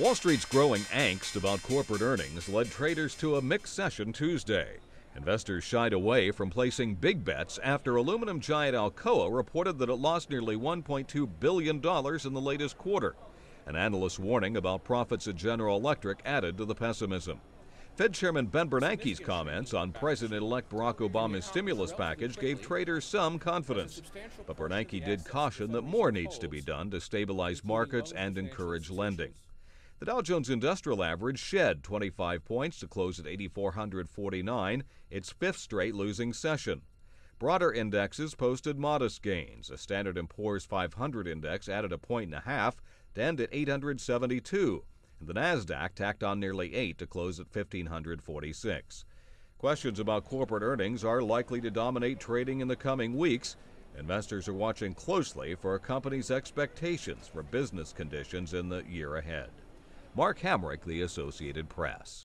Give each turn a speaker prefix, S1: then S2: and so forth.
S1: Wall Street's growing angst about corporate earnings led traders to a mixed session Tuesday. Investors shied away from placing big bets after aluminum giant Alcoa reported that it lost nearly $1.2 billion in the latest quarter. An analyst warning about profits at General Electric added to the pessimism. Fed Chairman Ben Bernanke's comments on President-elect Barack Obama's stimulus package gave traders some confidence. But Bernanke did caution that more needs to be done to stabilize markets and encourage lending. The Dow Jones Industrial Average shed 25 points to close at 8,449, its fifth straight losing session. Broader indexes posted modest gains. The Standard & Poor's 500 index added a point and a half to end at 872, and the Nasdaq tacked on nearly 8 to close at 1546. Questions about corporate earnings are likely to dominate trading in the coming weeks. Investors are watching closely for a company's expectations for business conditions in the year ahead. Mark Hamrick, The Associated Press.